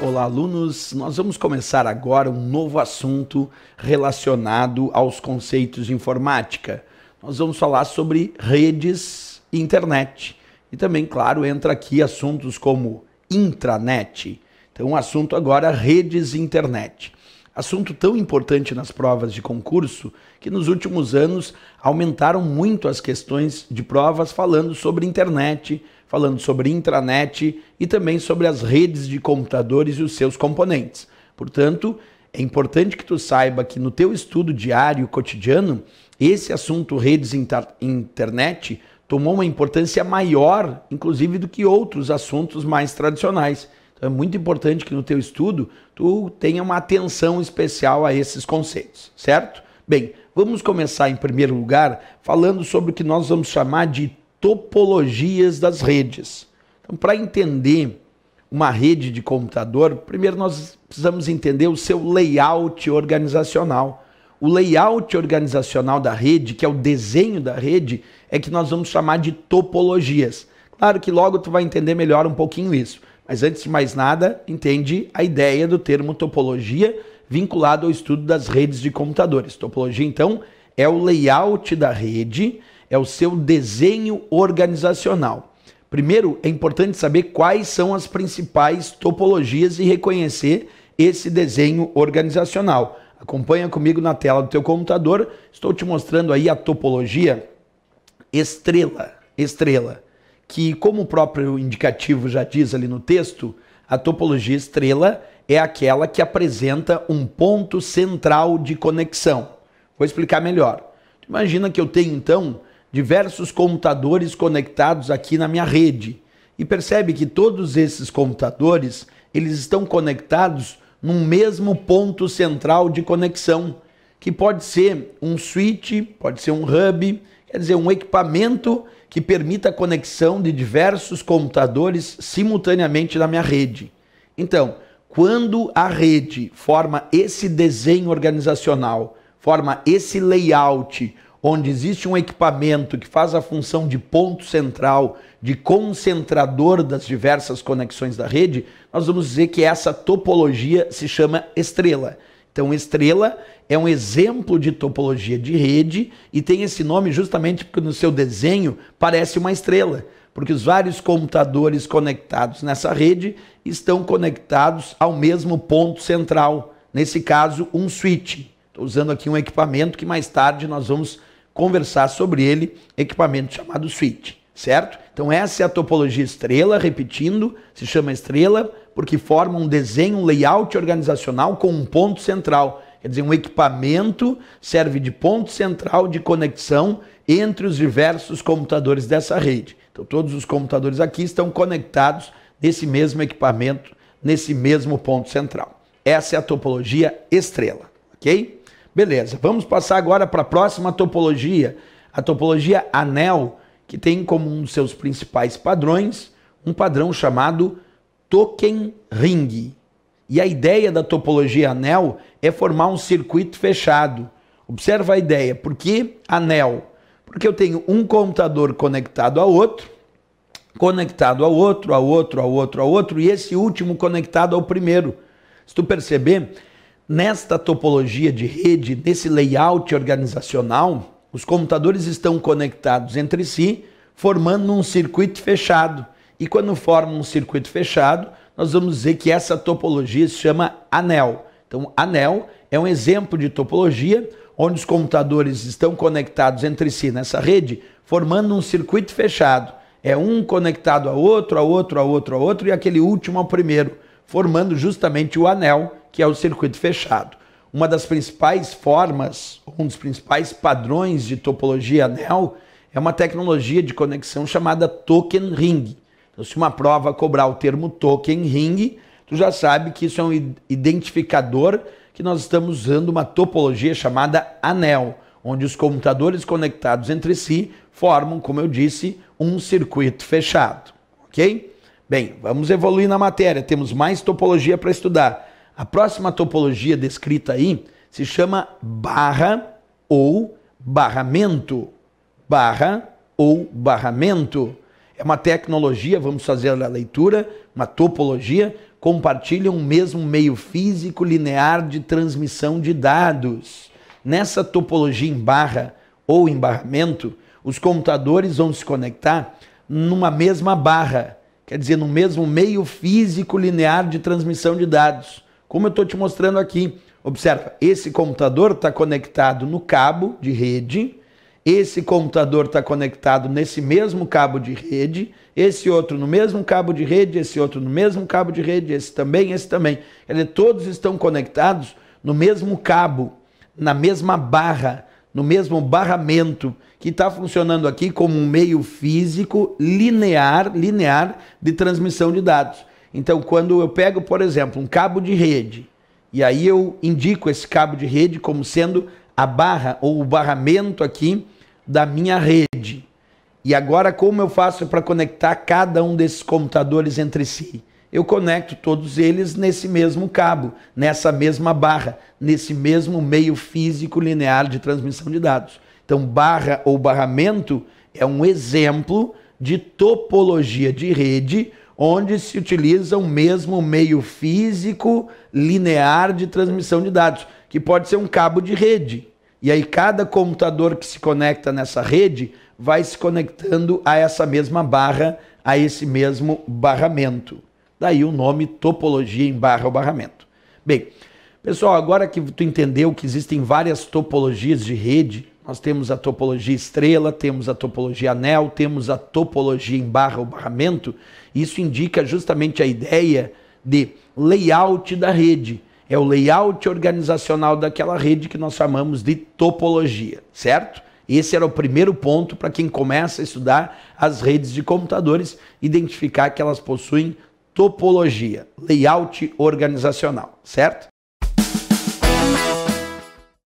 Olá, alunos! Nós vamos começar agora um novo assunto relacionado aos conceitos de informática. Nós vamos falar sobre redes e internet. E também, claro, entra aqui assuntos como intranet. Então, o assunto agora redes e internet. Assunto tão importante nas provas de concurso que nos últimos anos aumentaram muito as questões de provas falando sobre internet, falando sobre intranet e também sobre as redes de computadores e os seus componentes. Portanto, é importante que tu saiba que no teu estudo diário, cotidiano, esse assunto redes e inter internet tomou uma importância maior, inclusive, do que outros assuntos mais tradicionais. Então é muito importante que no teu estudo tu tenha uma atenção especial a esses conceitos, certo? Bem, vamos começar em primeiro lugar falando sobre o que nós vamos chamar de topologias das redes. Então, para entender uma rede de computador, primeiro nós precisamos entender o seu layout organizacional. O layout organizacional da rede, que é o desenho da rede, é que nós vamos chamar de topologias. Claro que logo tu vai entender melhor um pouquinho isso, mas antes de mais nada, entende a ideia do termo topologia vinculado ao estudo das redes de computadores. Topologia, então, é o layout da rede é o seu desenho organizacional. Primeiro, é importante saber quais são as principais topologias e reconhecer esse desenho organizacional. Acompanha comigo na tela do teu computador. Estou te mostrando aí a topologia estrela, estrela, que como o próprio indicativo já diz ali no texto, a topologia estrela é aquela que apresenta um ponto central de conexão. Vou explicar melhor. Imagina que eu tenho então diversos computadores conectados aqui na minha rede. E percebe que todos esses computadores, eles estão conectados num mesmo ponto central de conexão, que pode ser um switch, pode ser um hub, quer dizer, um equipamento que permita a conexão de diversos computadores simultaneamente na minha rede. Então, quando a rede forma esse desenho organizacional, forma esse layout, onde existe um equipamento que faz a função de ponto central, de concentrador das diversas conexões da rede, nós vamos dizer que essa topologia se chama estrela. Então, estrela é um exemplo de topologia de rede e tem esse nome justamente porque no seu desenho parece uma estrela, porque os vários computadores conectados nessa rede estão conectados ao mesmo ponto central, nesse caso, um switch. Estou usando aqui um equipamento que mais tarde nós vamos conversar sobre ele, equipamento chamado switch certo? Então essa é a topologia estrela, repetindo, se chama estrela porque forma um desenho, um layout organizacional com um ponto central. Quer dizer, um equipamento serve de ponto central de conexão entre os diversos computadores dessa rede. Então todos os computadores aqui estão conectados nesse mesmo equipamento, nesse mesmo ponto central. Essa é a topologia estrela, ok? Beleza, vamos passar agora para a próxima topologia, a topologia anel, que tem como um dos seus principais padrões um padrão chamado token ring. E a ideia da topologia anel é formar um circuito fechado. Observa a ideia, por que anel? Porque eu tenho um computador conectado a outro, conectado a outro, a outro, a outro, a outro, e esse último conectado ao primeiro. Se tu perceber, Nesta topologia de rede, nesse layout organizacional, os computadores estão conectados entre si, formando um circuito fechado. E quando forma um circuito fechado, nós vamos dizer que essa topologia se chama anel. Então, anel é um exemplo de topologia onde os computadores estão conectados entre si nessa rede, formando um circuito fechado. É um conectado a outro, a outro, a outro, a outro e aquele último ao primeiro, formando justamente o anel que é o circuito fechado. Uma das principais formas, um dos principais padrões de topologia anel é uma tecnologia de conexão chamada token ring. Então, se uma prova cobrar o termo token ring, tu já sabe que isso é um identificador que nós estamos usando uma topologia chamada anel, onde os computadores conectados entre si formam, como eu disse, um circuito fechado, ok? Bem, vamos evoluir na matéria, temos mais topologia para estudar. A próxima topologia descrita aí se chama barra ou barramento. Barra ou barramento. É uma tecnologia, vamos fazer a leitura, uma topologia, compartilha um mesmo meio físico linear de transmissão de dados. Nessa topologia em barra ou em barramento, os computadores vão se conectar numa mesma barra, quer dizer, no mesmo meio físico linear de transmissão de dados como eu estou te mostrando aqui. Observa, esse computador está conectado no cabo de rede, esse computador está conectado nesse mesmo cabo de rede, esse outro no mesmo cabo de rede, esse outro no mesmo cabo de rede, esse também, esse também. Quer todos estão conectados no mesmo cabo, na mesma barra, no mesmo barramento, que está funcionando aqui como um meio físico linear, linear de transmissão de dados. Então, quando eu pego, por exemplo, um cabo de rede, e aí eu indico esse cabo de rede como sendo a barra ou o barramento aqui da minha rede. E agora, como eu faço para conectar cada um desses computadores entre si? Eu conecto todos eles nesse mesmo cabo, nessa mesma barra, nesse mesmo meio físico linear de transmissão de dados. Então, barra ou barramento é um exemplo de topologia de rede onde se utiliza o mesmo meio físico linear de transmissão de dados, que pode ser um cabo de rede. E aí cada computador que se conecta nessa rede vai se conectando a essa mesma barra, a esse mesmo barramento. Daí o nome topologia em barra ou barramento. Bem, pessoal, agora que tu entendeu que existem várias topologias de rede, nós temos a topologia estrela, temos a topologia anel, temos a topologia em barra ou barramento. Isso indica justamente a ideia de layout da rede. É o layout organizacional daquela rede que nós chamamos de topologia, certo? Esse era o primeiro ponto para quem começa a estudar as redes de computadores, identificar que elas possuem topologia, layout organizacional, certo?